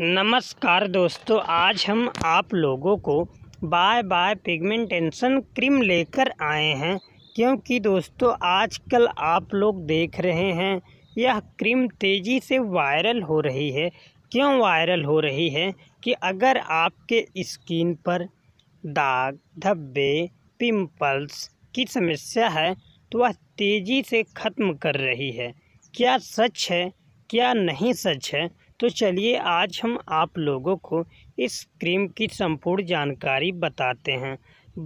नमस्कार दोस्तों आज हम आप लोगों को बाय बाय पिगमेंटेशन क्रीम लेकर आए हैं क्योंकि दोस्तों आजकल आप लोग देख रहे हैं यह क्रीम तेज़ी से वायरल हो रही है क्यों वायरल हो रही है कि अगर आपके स्किन पर दाग धब्बे पिंपल्स की समस्या है तो वह तेज़ी से ख़त्म कर रही है क्या सच है क्या नहीं सच है तो चलिए आज हम आप लोगों को इस क्रीम की संपूर्ण जानकारी बताते हैं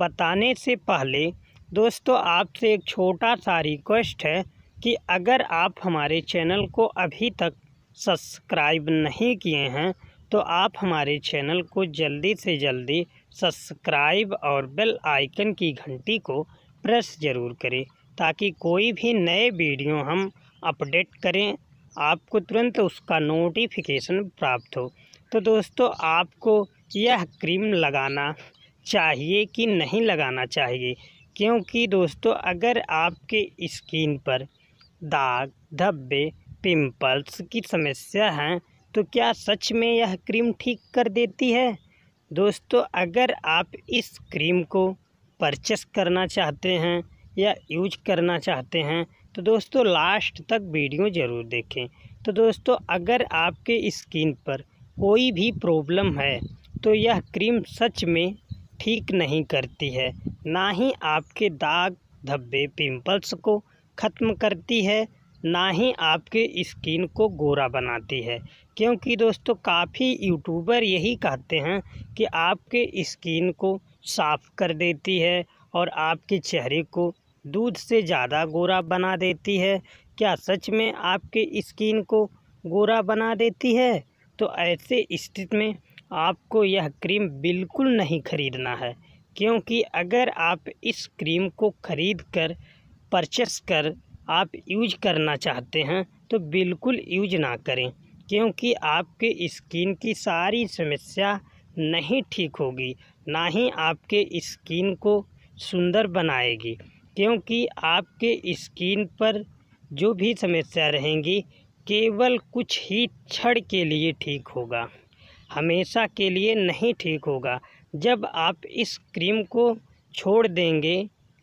बताने से पहले दोस्तों आपसे एक छोटा सा रिक्वेस्ट है कि अगर आप हमारे चैनल को अभी तक सब्सक्राइब नहीं किए हैं तो आप हमारे चैनल को जल्दी से जल्दी सब्सक्राइब और बेल आइकन की घंटी को प्रेस ज़रूर करें ताकि कोई भी नए वीडियो हम अपडेट करें आपको तुरंत उसका नोटिफिकेशन प्राप्त हो तो दोस्तों आपको यह क्रीम लगाना चाहिए कि नहीं लगाना चाहिए क्योंकि दोस्तों अगर आपके स्किन पर दाग धब्बे पिंपल्स की समस्या है तो क्या सच में यह क्रीम ठीक कर देती है दोस्तों अगर आप इस क्रीम को परचेस करना चाहते हैं या यूज करना चाहते हैं तो दोस्तों लास्ट तक वीडियो ज़रूर देखें तो दोस्तों अगर आपके स्किन पर कोई भी प्रॉब्लम है तो यह क्रीम सच में ठीक नहीं करती है ना ही आपके दाग धब्बे पिंपल्स को ख़त्म करती है ना ही आपके स्किन को गोरा बनाती है क्योंकि दोस्तों काफ़ी यूट्यूबर यही कहते हैं कि आपके स्किन को साफ़ कर देती है और आपके चेहरे को दूध से ज़्यादा गोरा बना देती है क्या सच में आपके स्किन को गोरा बना देती है तो ऐसे स्थिति में आपको यह क्रीम बिल्कुल नहीं ख़रीदना है क्योंकि अगर आप इस क्रीम को ख़रीद कर परचेस कर आप यूज करना चाहते हैं तो बिल्कुल यूज ना करें क्योंकि आपके स्किन की सारी समस्या नहीं ठीक होगी ना ही आपके स्किन को सुंदर बनाएगी क्योंकि आपके स्किन पर जो भी समस्या रहेंगी केवल कुछ ही क्षण के लिए ठीक होगा हमेशा के लिए नहीं ठीक होगा जब आप इस क्रीम को छोड़ देंगे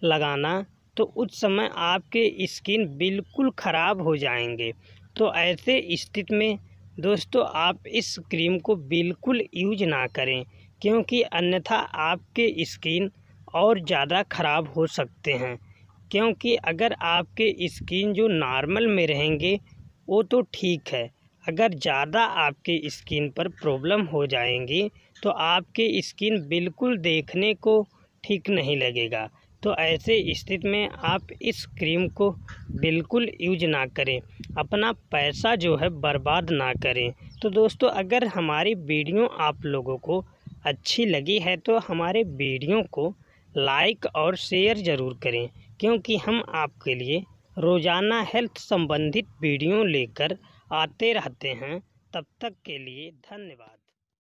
लगाना तो उस समय आपके स्किन बिल्कुल ख़राब हो जाएंगे तो ऐसे स्थिति में दोस्तों आप इस क्रीम को बिल्कुल यूज ना करें क्योंकि अन्यथा आपके स्किन और ज़्यादा ख़राब हो सकते हैं क्योंकि अगर आपके स्किन जो नॉर्मल में रहेंगे वो तो ठीक है अगर ज़्यादा आपके स्किन पर प्रॉब्लम हो जाएंगी तो आपके स्किन बिल्कुल देखने को ठीक नहीं लगेगा तो ऐसे स्थिति में आप इस क्रीम को बिल्कुल यूज ना करें अपना पैसा जो है बर्बाद ना करें तो दोस्तों अगर हमारी वीडियो आप लोगों को अच्छी लगी है तो हमारे वीडियो को लाइक और शेयर ज़रूर करें क्योंकि हम आपके लिए रोज़ाना हेल्थ संबंधित वीडियो लेकर आते रहते हैं तब तक के लिए धन्यवाद